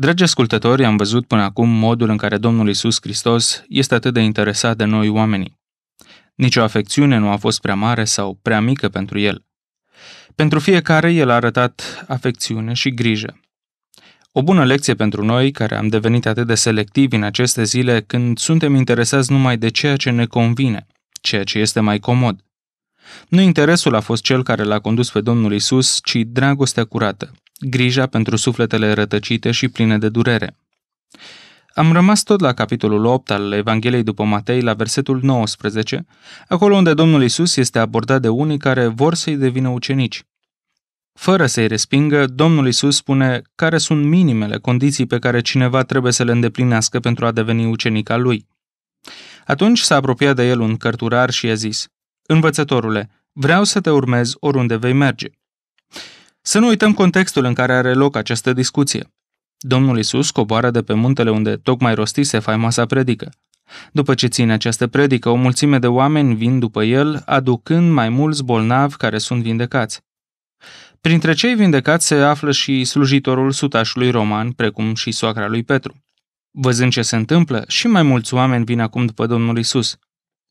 Dragi ascultători, am văzut până acum modul în care Domnul Isus Hristos este atât de interesat de noi oamenii. Nici o afecțiune nu a fost prea mare sau prea mică pentru el. Pentru fiecare, el a arătat afecțiune și grijă. O bună lecție pentru noi, care am devenit atât de selectivi în aceste zile când suntem interesați numai de ceea ce ne convine, ceea ce este mai comod. Nu interesul a fost cel care l-a condus pe Domnul Isus, ci dragostea curată, grija pentru sufletele rătăcite și pline de durere. Am rămas tot la capitolul 8 al Evangheliei după Matei, la versetul 19, acolo unde Domnul Isus este abordat de unii care vor să-i devină ucenici. Fără să-i respingă, Domnul Isus spune care sunt minimele condiții pe care cineva trebuie să le îndeplinească pentru a deveni ucenic al lui. Atunci s-a apropiat de el un cărturar și i-a zis, Învățătorule, vreau să te urmez oriunde vei merge. Să nu uităm contextul în care are loc această discuție. Domnul Isus coboară de pe muntele unde tocmai rostise faimoasa predică. După ce ține această predică, o mulțime de oameni vin după el, aducând mai mulți bolnavi care sunt vindecați. Printre cei vindecați se află și slujitorul sutașului roman, precum și soacra lui Petru. Văzând ce se întâmplă, și mai mulți oameni vin acum după Domnul Isus.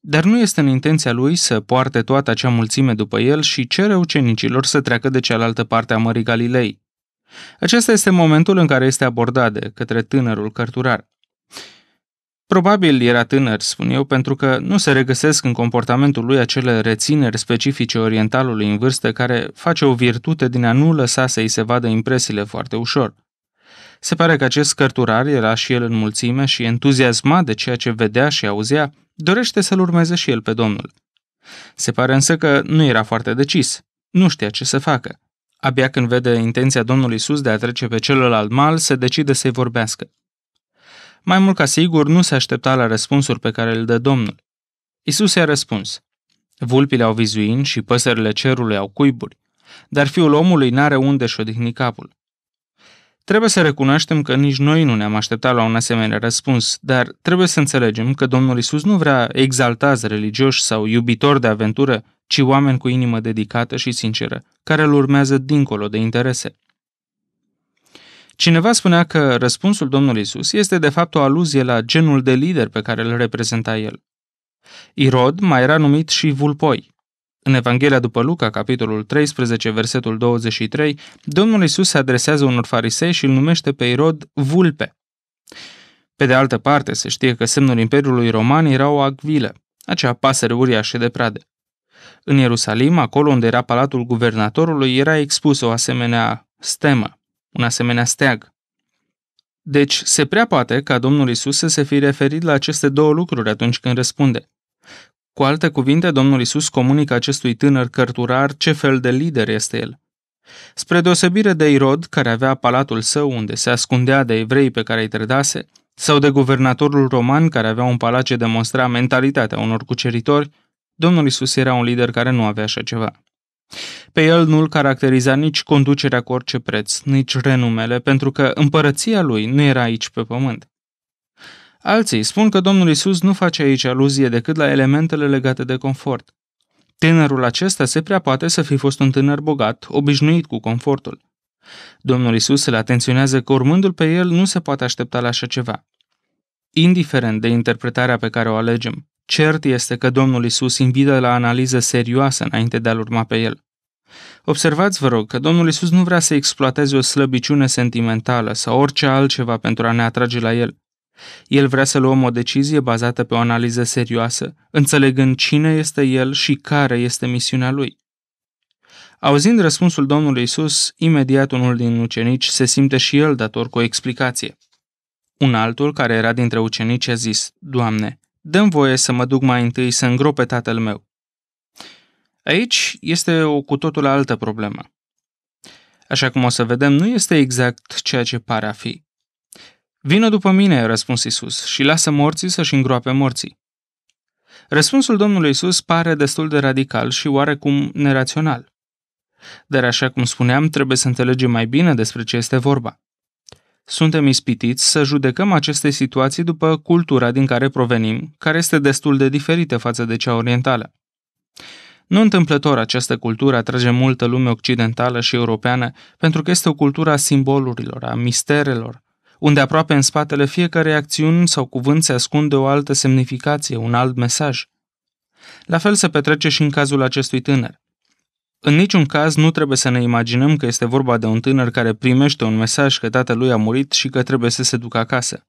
Dar nu este în intenția lui să poarte toată acea mulțime după el și cere ucenicilor să treacă de cealaltă parte a Mării Galilei. Acesta este momentul în care este abordat de către tânărul cărturar. Probabil era tânăr, spun eu, pentru că nu se regăsesc în comportamentul lui acele rețineri specifice orientalului în vârstă care face o virtute din a nu lăsa să îi se vadă impresiile foarte ușor. Se pare că acest cărturar era și el în mulțime și entuziasmat de ceea ce vedea și auzea, dorește să-l urmeze și el pe Domnul. Se pare însă că nu era foarte decis, nu știa ce să facă. Abia când vede intenția Domnului Isus de a trece pe celălalt mal, se decide să-i vorbească. Mai mult ca sigur, nu se aștepta la răspunsuri pe care îl dă Domnul. Isus i-a răspuns, Vulpile au vizuin și păsările cerului au cuiburi, dar fiul omului n-are unde și o capul. Trebuie să recunoaștem că nici noi nu ne-am așteptat la un asemenea răspuns, dar trebuie să înțelegem că Domnul Isus nu vrea exaltați religioși sau iubitori de aventură, ci oameni cu inimă dedicată și sinceră, care îl urmează dincolo de interese. Cineva spunea că răspunsul Domnului Isus este de fapt o aluzie la genul de lider pe care îl reprezenta el. Irod mai era numit și vulpoi, în Evanghelia după Luca, capitolul 13, versetul 23, Domnul Isus se adresează unor farisei și îl numește pe Irod vulpe. Pe de altă parte, se știe că semnul Imperiului Roman era o agvilă, acea pasăre uriașă de pradă. În Ierusalim, acolo unde era palatul guvernatorului, era expus o asemenea stemă, un asemenea steag. Deci, se prea poate ca Domnul Isus să se fi referit la aceste două lucruri atunci când răspunde. Cu alte cuvinte, Domnul Isus comunică acestui tânăr cărturar ce fel de lider este el. Spre deosebire de Irod, care avea palatul său unde se ascundea de evrei pe care îi trădase, sau de guvernatorul roman care avea un palat ce demonstra mentalitatea unor cuceritori, Domnul Isus era un lider care nu avea așa ceva. Pe el nu-l caracteriza nici conducerea cu orice preț, nici renumele, pentru că împărăția lui nu era aici pe pământ. Alții spun că Domnul Isus nu face aici aluzie decât la elementele legate de confort. Tânărul acesta se prea poate să fi fost un tânăr bogat, obișnuit cu confortul. Domnul Isus îl atenționează că urmându-l pe el nu se poate aștepta la așa ceva. Indiferent de interpretarea pe care o alegem, cert este că Domnul Isus invită la analiză serioasă înainte de a-l urma pe el. Observați, vă rog, că Domnul Isus nu vrea să exploateze o slăbiciune sentimentală sau orice altceva pentru a ne atrage la el, el vrea să luăm o decizie bazată pe o analiză serioasă, înțelegând cine este el și care este misiunea lui. Auzind răspunsul Domnului Isus, imediat unul din ucenici se simte și el dator cu o explicație. Un altul, care era dintre ucenici, a zis, Doamne, dăm voie să mă duc mai întâi să îngrope tatăl meu. Aici este o cu totul altă problemă. Așa cum o să vedem, nu este exact ceea ce pare a fi. Vină după mine, a răspuns Isus, și lasă morții să-și îngroape morții. Răspunsul Domnului Isus pare destul de radical și oarecum nerațional. Dar așa cum spuneam, trebuie să înțelegem mai bine despre ce este vorba. Suntem ispitiți să judecăm aceste situații după cultura din care provenim, care este destul de diferită față de cea orientală. Nu întâmplător această cultură atrage multă lume occidentală și europeană pentru că este o cultură a simbolurilor, a misterelor, unde aproape în spatele fiecărei acțiuni sau cuvânt se ascunde o altă semnificație, un alt mesaj. La fel se petrece și în cazul acestui tânăr. În niciun caz nu trebuie să ne imaginăm că este vorba de un tânăr care primește un mesaj că tatălui a murit și că trebuie să se ducă acasă.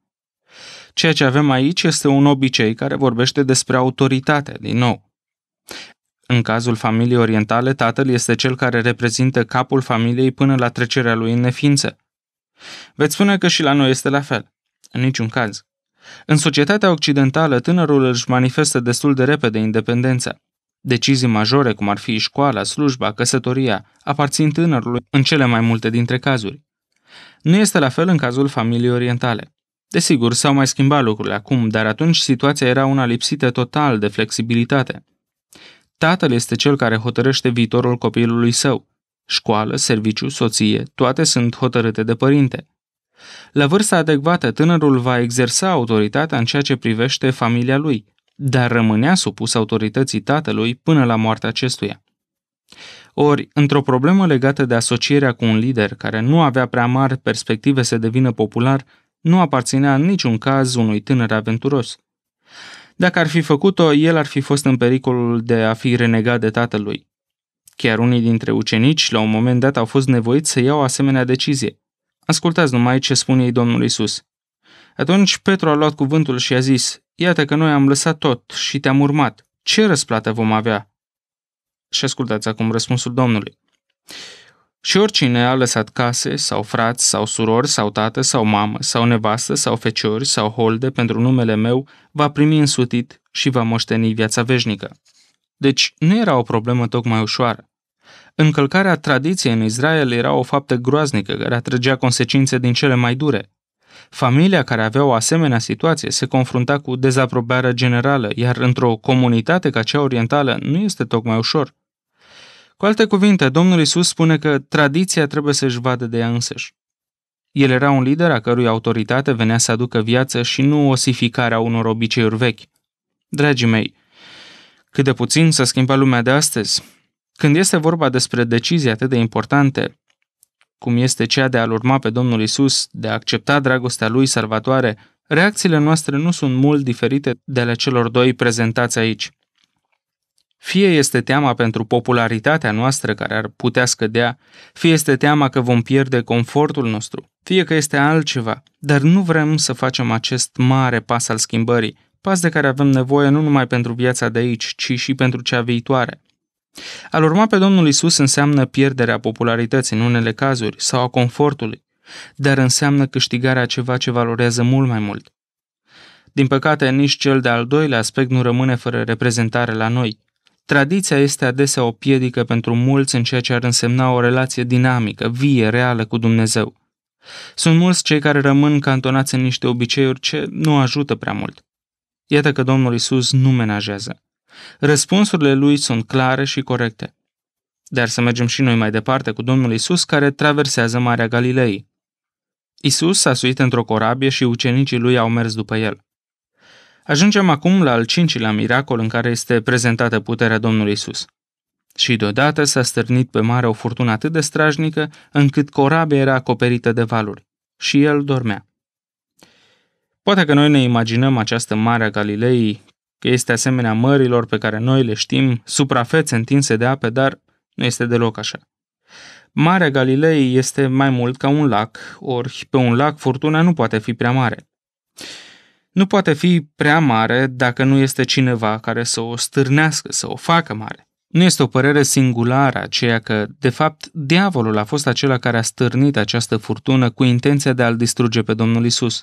Ceea ce avem aici este un obicei care vorbește despre autoritate, din nou. În cazul familiei orientale, tatăl este cel care reprezintă capul familiei până la trecerea lui în neființă. Veți spune că și la noi este la fel. În niciun caz. În societatea occidentală, tânărul își manifestă destul de repede independența. Decizii majore, cum ar fi școala, slujba, căsătoria, aparțin tânărului în cele mai multe dintre cazuri. Nu este la fel în cazul familiei orientale. Desigur, s-au mai schimbat lucrurile acum, dar atunci situația era una lipsită total de flexibilitate. Tatăl este cel care hotărăște viitorul copilului său. Școală, serviciu, soție, toate sunt hotărâte de părinte. La vârsta adecvată, tânărul va exersa autoritatea în ceea ce privește familia lui, dar rămânea supus autorității tatălui până la moartea acestuia. Ori, într-o problemă legată de asocierea cu un lider care nu avea prea mari perspective să devină popular, nu aparținea în niciun caz unui tânăr aventuros. Dacă ar fi făcut-o, el ar fi fost în pericolul de a fi renegat de tatălui. Chiar unii dintre ucenici, la un moment dat, au fost nevoiți să iau o asemenea decizie. Ascultați numai ce spune ei Domnul Isus. Atunci Petru a luat cuvântul și a zis, Iată că noi am lăsat tot și te-am urmat. Ce răsplată vom avea? Și ascultați acum răspunsul Domnului. Și oricine a lăsat case, sau frați, sau surori, sau tată, sau mamă, sau nevastă, sau feciori, sau holde pentru numele meu, va primi însutit și va moșteni viața veșnică. Deci nu era o problemă tocmai ușoară. Încălcarea tradiției în Israel era o faptă groaznică care atrăgea consecințe din cele mai dure. Familia care avea o asemenea situație se confrunta cu dezaprobarea generală, iar într-o comunitate ca cea orientală nu este tocmai ușor. Cu alte cuvinte, Domnul Isus spune că tradiția trebuie să-și vadă de ea însăși. El era un lider a cărui autoritate venea să aducă viață și nu osificarea unor obiceiuri vechi. Dragii mei, cât de puțin să schimba lumea de astăzi, când este vorba despre decizii atât de importante, cum este cea de a-L urma pe Domnul Isus, de a accepta dragostea Lui salvatoare, reacțiile noastre nu sunt mult diferite de ale celor doi prezentați aici. Fie este teama pentru popularitatea noastră care ar putea scădea, fie este teama că vom pierde confortul nostru, fie că este altceva, dar nu vrem să facem acest mare pas al schimbării, pas de care avem nevoie nu numai pentru viața de aici, ci și pentru cea viitoare. Al urma pe Domnul Isus înseamnă pierderea popularității în unele cazuri sau a confortului, dar înseamnă câștigarea ceva ce valorează mult mai mult. Din păcate, nici cel de-al doilea aspect nu rămâne fără reprezentare la noi. Tradiția este adesea o piedică pentru mulți în ceea ce ar însemna o relație dinamică, vie, reală cu Dumnezeu. Sunt mulți cei care rămân cantonați în niște obiceiuri ce nu ajută prea mult. Iată că Domnul Isus nu menajează. Răspunsurile lui sunt clare și corecte. Dar să mergem și noi mai departe cu Domnul Isus care traversează Marea Galilei. Isus s-a suit într-o corabie și ucenicii lui au mers după el. Ajungem acum la al cincilea miracol în care este prezentată puterea Domnului Isus. Și deodată s-a stârnit pe mare o furtună atât de strajnică încât corabia era acoperită de valuri. Și el dormea. Poate că noi ne imaginăm această Marea Galilei că este asemenea mărilor pe care noi le știm, suprafețe întinse de ape, dar nu este deloc așa. Marea Galilei este mai mult ca un lac, ori pe un lac furtuna nu poate fi prea mare. Nu poate fi prea mare dacă nu este cineva care să o stârnească, să o facă mare. Nu este o părere singulară aceea că, de fapt, diavolul a fost acela care a stârnit această furtună cu intenția de a-l distruge pe Domnul Isus.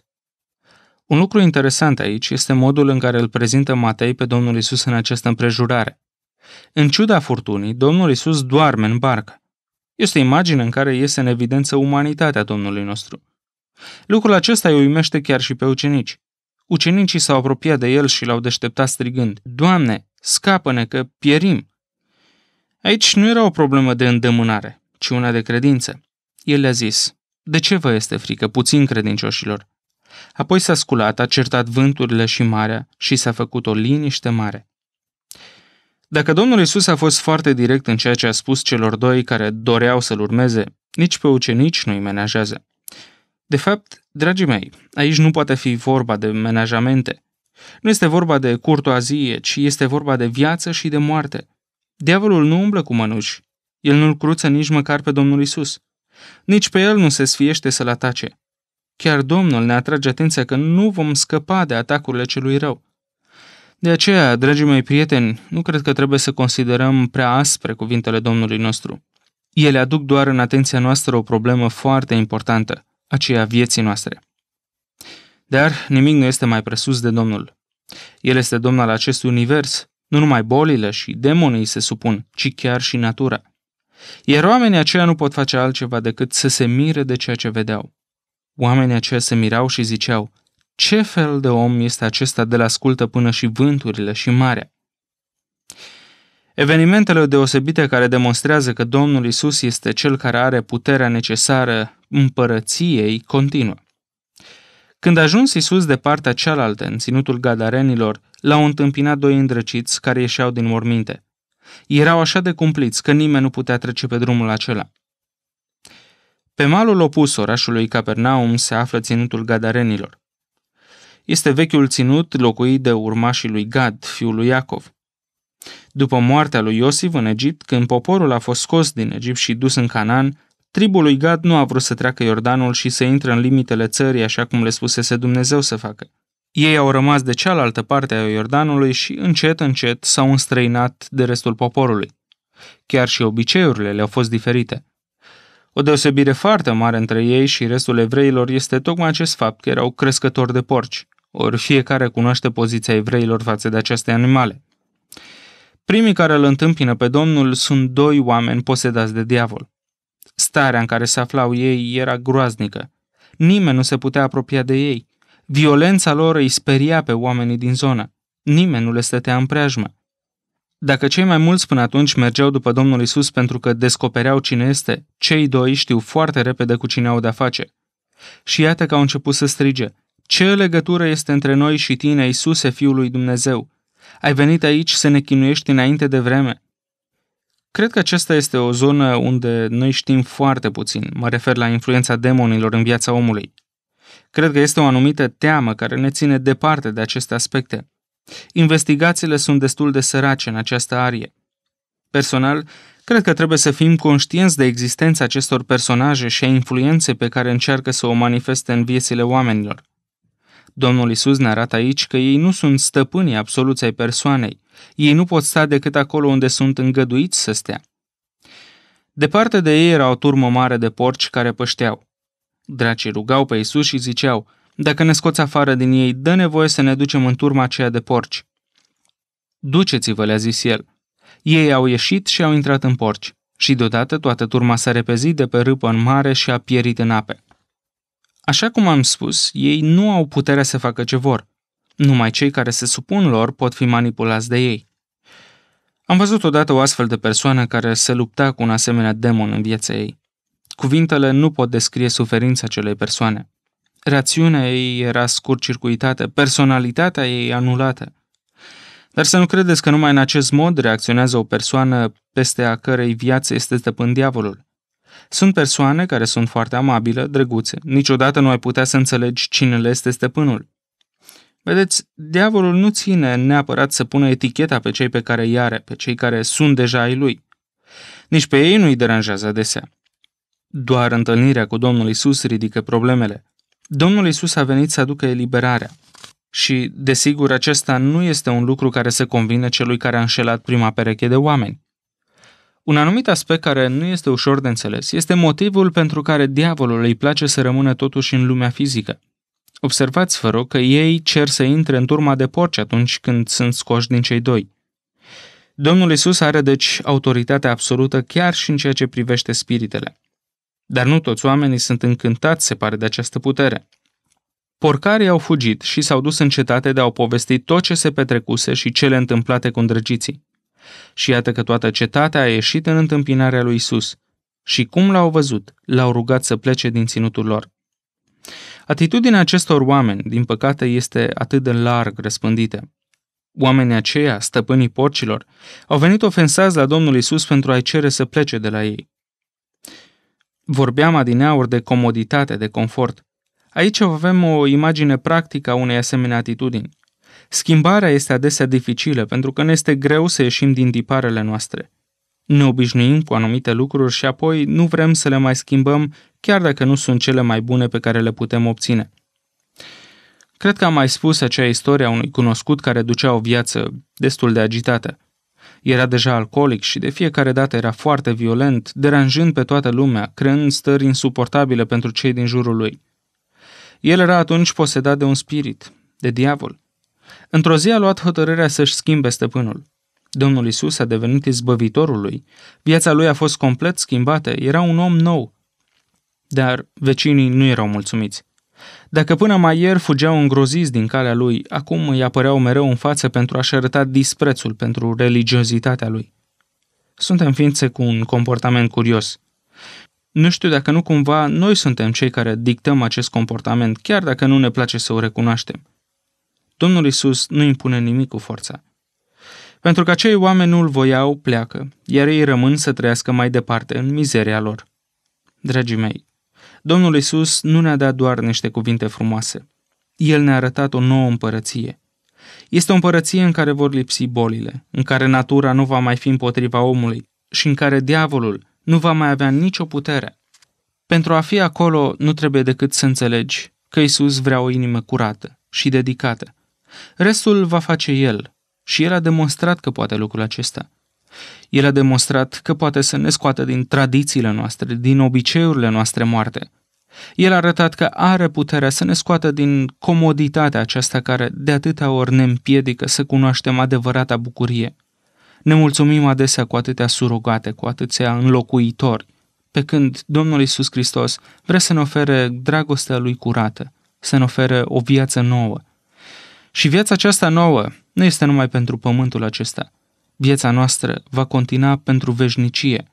Un lucru interesant aici este modul în care îl prezintă Matei pe Domnul Isus în această împrejurare. În ciuda furtunii, Domnul Isus doarme în barcă. Este o imagine în care iese în evidență umanitatea Domnului nostru. Lucrul acesta îi uimește chiar și pe ucenici. Ucenicii s-au apropiat de el și l-au deșteptat strigând, Doamne, scapă-ne că pierim! Aici nu era o problemă de îndemânare, ci una de credință. El le-a zis, De ce vă este frică, puțin credincioșilor? Apoi s-a sculat, a certat vânturile și marea și s-a făcut o liniște mare. Dacă Domnul Isus a fost foarte direct în ceea ce a spus celor doi care doreau să-L urmeze, nici pe ucenici nu-i menajează. De fapt, dragii mei, aici nu poate fi vorba de menajamente. Nu este vorba de curtoazie, ci este vorba de viață și de moarte. Diavolul nu umblă cu mănuși. El nu-l cruță nici măcar pe Domnul Isus. Nici pe el nu se sfiește să-l atace. Chiar Domnul ne atrage atenția că nu vom scăpa de atacurile celui rău. De aceea, dragii mei prieteni, nu cred că trebuie să considerăm prea aspre cuvintele Domnului nostru. Ele aduc doar în atenția noastră o problemă foarte importantă, aceea vieții noastre. Dar nimic nu este mai presus de Domnul. El este Domnul al acestui univers. Nu numai bolile și demonii se supun, ci chiar și natura. Iar oamenii aceia nu pot face altceva decât să se mire de ceea ce vedeau. Oamenii aceia se mirau și ziceau, ce fel de om este acesta de la ascultă până și vânturile și marea? Evenimentele deosebite care demonstrează că Domnul Isus este cel care are puterea necesară împărăției continuă. Când a ajuns Isus de partea cealaltă, în ținutul gadarenilor, l-au întâmpinat doi îndrăciți care ieșeau din morminte. Erau așa de cumpliți că nimeni nu putea trece pe drumul acela. Pe malul opus orașului Capernaum se află ținutul Gadarenilor. Este vechiul ținut locuit de urmașii lui Gad, fiul lui Iacov. După moartea lui Iosif în Egipt, când poporul a fost scos din Egipt și dus în Canaan, tribul lui Gad nu a vrut să treacă Iordanul și să intre în limitele țării așa cum le spusese Dumnezeu să facă. Ei au rămas de cealaltă parte a Iordanului și încet, încet s-au înstrăinat de restul poporului. Chiar și obiceiurile le-au fost diferite. O deosebire foarte mare între ei și restul evreilor este tocmai acest fapt că erau crescători de porci, ori fiecare cunoaște poziția evreilor față de aceste animale. Primii care îl întâmpină pe Domnul sunt doi oameni posedați de diavol. Starea în care se aflau ei era groaznică. Nimeni nu se putea apropia de ei. Violența lor îi speria pe oamenii din zonă. Nimeni nu le stătea în preajmă. Dacă cei mai mulți până atunci mergeau după Domnul Isus pentru că descopereau cine este, cei doi știu foarte repede cu cine au de-a face. Și iată că au început să strige, ce legătură este între noi și tine, Isuse, Fiul lui Dumnezeu? Ai venit aici să ne chinuiești înainte de vreme. Cred că acesta este o zonă unde noi știm foarte puțin, mă refer la influența demonilor în viața omului. Cred că este o anumită teamă care ne ține departe de aceste aspecte. Investigațiile sunt destul de sărace în această arie. Personal, cred că trebuie să fim conștienți de existența acestor personaje și a influenței pe care încearcă să o manifeste în viețile oamenilor. Domnul Isus ne arată aici că ei nu sunt stăpânii absoluți ai persoanei. Ei nu pot sta decât acolo unde sunt îngăduiți să stea. Departe de ei era o turmă mare de porci care pășteau. Dracii rugau pe Isus și ziceau, dacă ne scoți afară din ei, dă nevoie să ne ducem în turma aceea de porci. Duceți-vă, le-a zis el. Ei au ieșit și au intrat în porci. Și deodată toată turma s-a repezit de pe râpă în mare și a pierit în ape. Așa cum am spus, ei nu au puterea să facă ce vor. Numai cei care se supun lor pot fi manipulați de ei. Am văzut odată o astfel de persoană care se lupta cu un asemenea demon în viața ei. Cuvintele nu pot descrie suferința acelei persoane. Rațiunea ei era scurt-circuitată, personalitatea ei anulată. Dar să nu credeți că numai în acest mod reacționează o persoană peste a cărei viață este stăpân diavolul. Sunt persoane care sunt foarte amabile, drăguțe. Niciodată nu ai putea să înțelegi cine le este stăpânul. Vedeți, diavolul nu ține neapărat să pună eticheta pe cei pe care îi are, pe cei care sunt deja ai lui. Nici pe ei nu îi deranjează adesea. Doar întâlnirea cu Domnul Isus ridică problemele. Domnul Isus a venit să aducă eliberarea. Și, desigur, acesta nu este un lucru care se convine celui care a înșelat prima pereche de oameni. Un anumit aspect care nu este ușor de înțeles este motivul pentru care diavolul îi place să rămână totuși în lumea fizică. Observați, vă rog, că ei cer să intre în turma de porci atunci când sunt scoși din cei doi. Domnul Isus are deci autoritatea absolută chiar și în ceea ce privește spiritele. Dar nu toți oamenii sunt încântați, se pare, de această putere. Porcarii au fugit și s-au dus în cetate de a-o povesti tot ce se petrecuse și cele întâmplate cu îndrăgiții. Și iată că toată cetatea a ieșit în întâmpinarea lui Isus. Și cum l-au văzut, l-au rugat să plece din ținutul lor. Atitudinea acestor oameni, din păcate, este atât de larg răspândită. Oamenii aceia, stăpânii porcilor, au venit ofensați la Domnul Isus pentru a-i cere să plece de la ei. Vorbeam adineauri de comoditate, de confort. Aici avem o imagine practică a unei asemenea atitudini. Schimbarea este adesea dificilă pentru că ne este greu să ieșim din tiparele noastre. Ne obișnuim cu anumite lucruri și apoi nu vrem să le mai schimbăm, chiar dacă nu sunt cele mai bune pe care le putem obține. Cred că am mai spus acea istorie a unui cunoscut care ducea o viață destul de agitată. Era deja alcoolic și de fiecare dată era foarte violent, deranjând pe toată lumea, creând stări insuportabile pentru cei din jurul lui. El era atunci posedat de un spirit, de diavol. Într-o zi a luat hotărârea să-și schimbe stăpânul. Domnul Isus a devenit izbăvitorul lui. Viața lui a fost complet schimbată, era un om nou. Dar vecinii nu erau mulțumiți. Dacă până mai ieri fugeau îngroziți din calea lui, acum îi apăreau mereu în față pentru a-și arăta disprețul pentru religiozitatea lui. Suntem ființe cu un comportament curios. Nu știu dacă nu cumva noi suntem cei care dictăm acest comportament, chiar dacă nu ne place să o recunoaștem. Domnul Isus nu impune nimic cu forța. Pentru că cei oameni nu-l voiau, pleacă, iar ei rămân să trăiască mai departe în mizeria lor. Dragii mei, Domnul Isus nu ne-a dat doar niște cuvinte frumoase. El ne-a arătat o nouă împărăție. Este o împărăție în care vor lipsi bolile, în care natura nu va mai fi împotriva omului și în care diavolul nu va mai avea nicio putere. Pentru a fi acolo, nu trebuie decât să înțelegi că Isus vrea o inimă curată și dedicată. Restul va face El și El a demonstrat că poate lucrul acesta. El a demonstrat că poate să ne scoată din tradițiile noastre, din obiceiurile noastre moarte. El a arătat că are puterea să ne scoată din comoditatea aceasta care de atâtea ori ne împiedică să cunoaștem adevărata bucurie. Ne mulțumim adesea cu atâtea surogate, cu atâția înlocuitori, pe când Domnul Isus Hristos vrea să ne ofere dragostea lui curată, să ne ofere o viață nouă. Și viața aceasta nouă nu este numai pentru pământul acesta – Viața noastră va continua pentru veșnicie.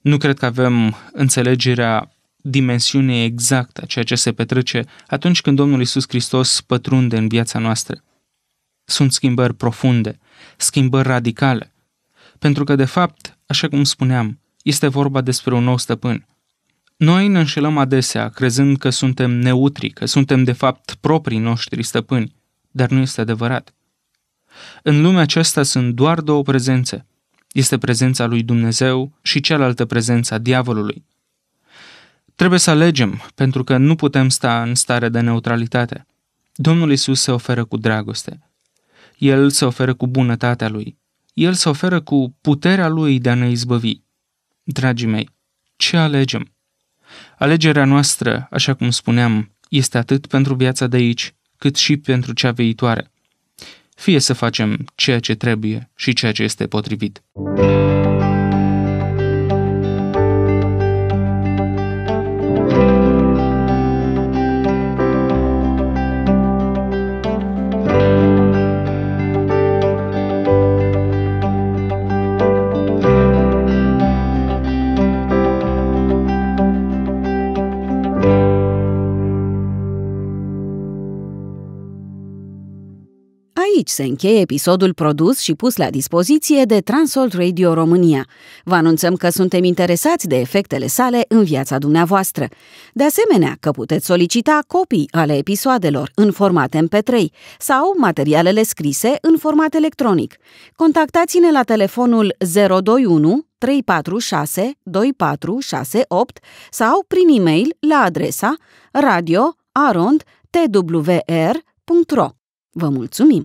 Nu cred că avem înțelegerea dimensiunii exactă a ceea ce se petrece atunci când Domnul Isus Hristos pătrunde în viața noastră. Sunt schimbări profunde, schimbări radicale, pentru că, de fapt, așa cum spuneam, este vorba despre un nou stăpân. Noi ne înșelăm adesea, crezând că suntem neutri, că suntem de fapt proprii noștri stăpâni, dar nu este adevărat. În lumea aceasta sunt doar două prezențe. Este prezența lui Dumnezeu și cealaltă prezența diavolului. Trebuie să alegem, pentru că nu putem sta în stare de neutralitate. Domnul Isus se oferă cu dragoste. El se oferă cu bunătatea lui. El se oferă cu puterea lui de a ne izbăvi. Dragii mei, ce alegem? Alegerea noastră, așa cum spuneam, este atât pentru viața de aici, cât și pentru cea viitoare fie să facem ceea ce trebuie și ceea ce este potrivit. Deci se încheie episodul produs și pus la dispoziție de Transalt Radio România. Vă anunțăm că suntem interesați de efectele sale în viața dumneavoastră. De asemenea, că puteți solicita copii ale episoadelor în format MP3 sau materialele scrise în format electronic. Contactați-ne la telefonul 021 346 2468 sau prin e-mail la adresa radioarond.twr.ro. Vă mulțumim!